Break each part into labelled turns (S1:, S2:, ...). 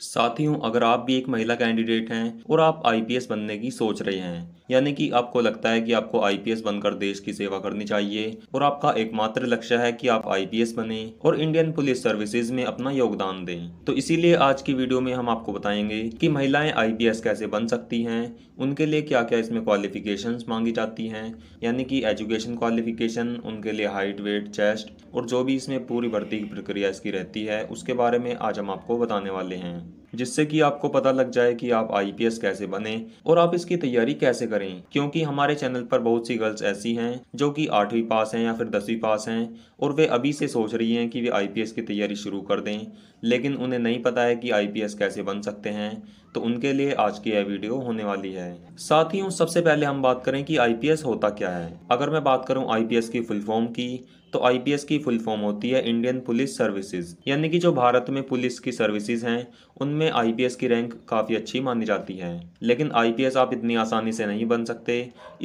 S1: साथियों अगर आप भी एक महिला कैंडिडेट हैं और आप आईपीएस बनने की सोच रहे हैं यानी कि आपको लगता है कि आपको आईपीएस बनकर देश की सेवा करनी चाहिए और आपका एकमात्र लक्ष्य है कि आप आईपीएस बने और इंडियन पुलिस सर्विसेज में अपना योगदान दें तो इसीलिए आज की वीडियो में हम आपको बताएंगे कि महिलाएं आईपीएस कैसे बन सकती हैं उनके लिए क्या क्या इसमें क्वालिफिकेशन मांगी जाती हैं यानी कि एजुकेशन क्वालिफिकेशन उनके लिए हाइट वेट चेस्ट और जो भी इसमें पूरी भर्ती की प्रक्रिया इसकी रहती है उसके बारे में आज हम आपको बताने वाले हैं जिससे कि आपको पता लग जाए कि आप आईपीएस कैसे बने और आप इसकी तैयारी कैसे करें क्योंकि हमारे चैनल पर बहुत सी गर्ल्स ऐसी हैं जो कि आठवीं पास हैं या फिर दसवीं पास हैं और वे अभी से सोच रही हैं कि वे आईपीएस की तैयारी शुरू कर दें लेकिन उन्हें नहीं पता है कि आईपीएस कैसे बन सकते हैं तो उनके लिए आज की यह वीडियो होने वाली है साथ साथियों सबसे पहले हम बात करें कि आईपीएस होता क्या है अगर मैं बात करूं आईपीएस की फुल फॉर्म की तो आईपीएस की फुल फॉर्म होती है इंडियन पुलिस सर्विसेज यानी कि जो भारत में पुलिस की सर्विसेज हैं उनमें आईपीएस की रैंक काफ़ी अच्छी मानी जाती है लेकिन आईपीएस आप इतनी आसानी से नहीं बन सकते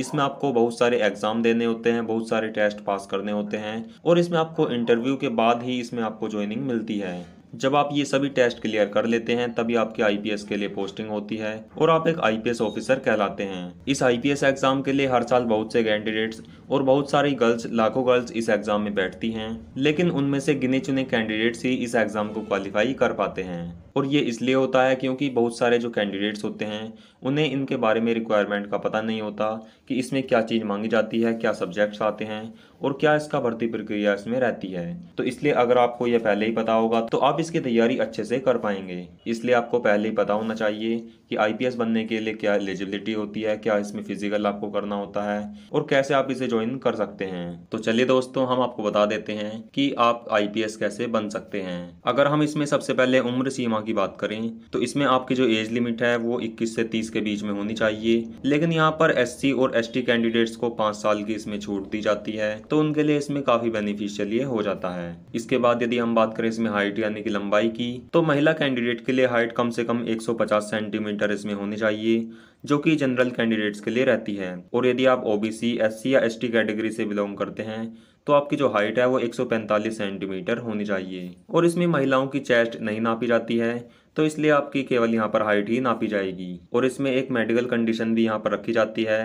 S1: इसमें आपको बहुत सारे एग्ज़ाम देने होते हैं बहुत सारे टेस्ट पास करने होते हैं और इसमें आपको इंटरव्यू के बाद ही इसमें आपको ज्वाइनिंग मिलती है जब आप ये सभी टेस्ट क्लियर कर लेते हैं तभी आपके आईपीएस के लिए पोस्टिंग होती है और आप एक आईपीएस ऑफिसर कहलाते हैं इस आईपीएस एग्जाम के लिए हर साल बहुत से कैंडिडेट्स और बहुत सारी गर्ल्स लाखों गर्ल्स इस एग्जाम में बैठती हैं लेकिन उनमें से गिने चुने कैंडिडेट्स ही इस एग्जाम को क्वालिफाई कर पाते हैं और ये इसलिए होता है क्योंकि बहुत सारे जो कैंडिडेट्स होते हैं उन्हें इनके बारे में रिक्वायरमेंट का पता नहीं होता कि इसमें क्या चीज़ मांगी जाती है क्या सब्जेक्ट्स आते हैं और क्या इसका भर्ती प्रक्रिया इसमें रहती है तो इसलिए अगर आपको यह पहले ही पता होगा तो आप इसकी तैयारी अच्छे से कर पाएंगे इसलिए आपको पहले ही पता होना चाहिए कि आईपीएस बनने के लिए क्या एलिजिबिलिटी होती है क्या इसमें फिजिकल आपको करना होता है और कैसे आप इसे ज्वाइन कर सकते हैं तो चलिए दोस्तों हम आपको बता देते हैं कि आप आईपीएस कैसे बन सकते हैं अगर हम इसमें सबसे पहले उम्र सीमा की बात करें तो इसमें आपकी जो एज लिमिट है वो इक्कीस से तीस के बीच में होनी चाहिए लेकिन यहाँ पर एस और एस कैंडिडेट्स को पांच साल की इसमें छूट दी जाती है तो उनके लिए इसमें काफ़ी बेनिफिशियल ये हो जाता है इसके बाद यदि हम बात करें इसमें हाइट यानी कि की लंबाई की तो महिला कैंडिडेट के लिए हाइट कम से कम 150 सेंटीमीटर इसमें होनी चाहिए जो कि जनरल कैंडिडेट्स के लिए रहती है और यदि आप ओबीसी एससी या एसटी कैटेगरी से बिलोंग करते हैं तो आपकी जो हाइट है वो 145 सेंटीमीटर होनी चाहिए और इसमें महिलाओं की चेस्ट नहीं नापी जाती है तो इसलिए आपकी केवल यहाँ पर हाइट ही नापी जाएगी और इसमें एक मेडिकल कंडीशन भी यहाँ पर रखी जाती है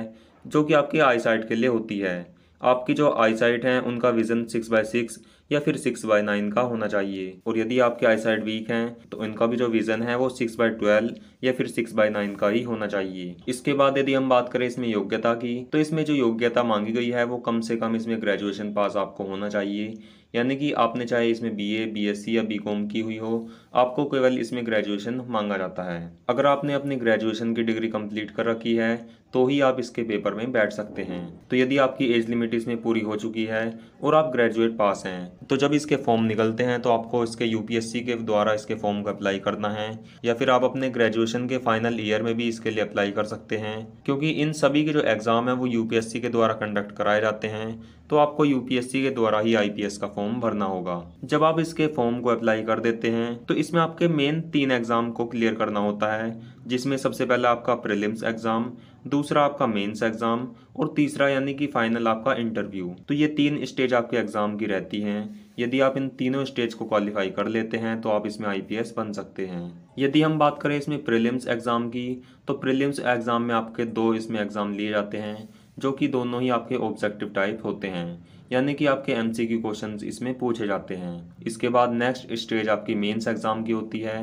S1: जो कि आपकी आईसाइट के लिए होती है आपकी जो आईसाइट है उनका विज़न सिक्स बाय सिक्स या फिर सिक्स बाय नाइन का होना चाहिए और यदि आपके आई साइड वीक हैं तो इनका भी जो विज़न है वो सिक्स बाय ट्वेल्व या फिर सिक्स बाय नाइन का ही होना चाहिए इसके बाद यदि हम बात करें इसमें योग्यता की तो इसमें जो योग्यता मांगी गई है वो कम से कम इसमें ग्रेजुएशन पास आपको होना चाहिए यानी कि आपने चाहे इसमें एस सी या कॉम की हुई हो आपको केवल इसमें ग्रेजुएशन मांगा जाता है अगर आपने अपनी ग्रेजुएशन की डिग्री कंप्लीट कर रखी है तो ही आप इसके पेपर में बैठ सकते हैं तो यदि आपकी एज लिमिट इसमें पूरी हो चुकी है और आप ग्रेजुएट पास हैं तो जब इसके फॉर्म निकलते हैं तो आपको इसके यूपीएससी के द्वारा इसके फॉर्म का अप्लाई करना है या फिर आप अपने ग्रेजुएशन के फाइनल ईयर में भी इसके लिए अप्लाई कर सकते हैं क्योंकि इन सभी के जो एग्ज़ाम हैं वो यूपीएससी के द्वारा कंडक्ट कराए जाते हैं तो आपको यूपीएससी के द्वारा ही आईपीएस का फॉर्म भरना होगा जब आप इसके फॉर्म को अप्लाई कर देते हैं तो इसमें आपके मेन तीन एग्जाम को क्लियर करना होता है जिसमें सबसे पहला आपका प्रिलिम्स एग्जाम दूसरा आपका मेंस एग्जाम और तीसरा यानी कि फाइनल आपका इंटरव्यू तो ये तीन स्टेज आपके एग्जाम की रहती हैं यदि आप इन तीनों स्टेज को क्वालिफाई कर लेते हैं तो आप इसमें आईपीएस बन सकते हैं यदि हम बात करें इसमें प्रीलिम्स एग्ज़ाम की तो प्रीलिम्स एग्ज़ाम में आपके दो इसमें एग्ज़ाम लिए जाते हैं जो कि दोनों ही आपके ऑब्जेक्टिव टाइप होते हैं यानी कि आपके एम सी क्यू क्वेश्चन इसमें पूछे जाते हैं इसके बाद नेक्स्ट स्टेज आपकी मेन्स एग्ज़ाम की होती है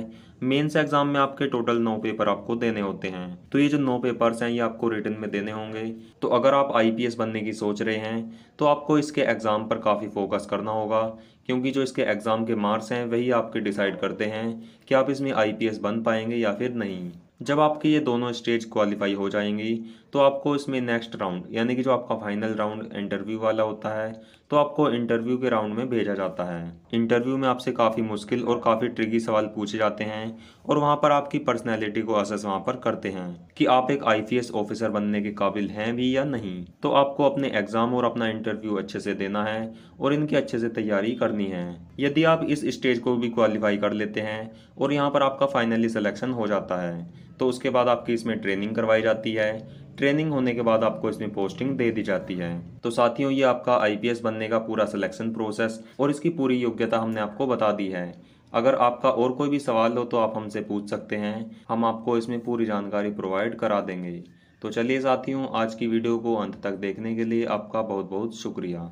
S1: मेन्स एग्ज़ाम में आपके टोटल नौ पेपर आपको देने होते हैं तो ये जो नौ पेपर्स हैं ये आपको रिटर्न में देने होंगे तो अगर आप आईपीएस बनने की सोच रहे हैं तो आपको इसके एग्ज़ाम पर काफ़ी फोकस करना होगा क्योंकि जो इसके एग्ज़ाम के मार्क्स हैं वही आपके डिसाइड करते हैं कि आप इसमें एस बन पाएंगे या फिर नहीं जब आपके ये दोनों स्टेज क्वालिफाई हो जाएंगी तो आपको इसमें नेक्स्ट राउंड यानी कि जो आपका फाइनल राउंड इंटरव्यू वाला होता है तो आपको इंटरव्यू के राउंड में भेजा जाता है इंटरव्यू में आपसे काफ़ी मुश्किल और काफ़ी ट्रिकी सवाल पूछे जाते हैं और वहाँ पर आपकी पर्सनैलिटी को असर वहाँ पर करते हैं कि आप एक आई ऑफिसर बनने के काबिल हैं भी या नहीं तो आपको अपने एग्ज़ाम और अपना इंटरव्यू अच्छे से देना है और इनकी अच्छे से तैयारी करनी है यदि आप इस स्टेज को भी क्वालिफाई कर लेते हैं और यहाँ पर आपका फाइनली सिलेक्शन हो जाता है तो उसके बाद आपकी इसमें ट्रेनिंग करवाई जाती है ट्रेनिंग होने के बाद आपको इसमें पोस्टिंग दे दी जाती है तो साथियों ये आपका आईपीएस बनने का पूरा सिलेक्शन प्रोसेस और इसकी पूरी योग्यता हमने आपको बता दी है अगर आपका और कोई भी सवाल हो तो आप हमसे पूछ सकते हैं हम आपको इसमें पूरी जानकारी प्रोवाइड करा देंगे तो चलिए साथियों आज की वीडियो को अंत तक देखने के लिए आपका बहुत बहुत शुक्रिया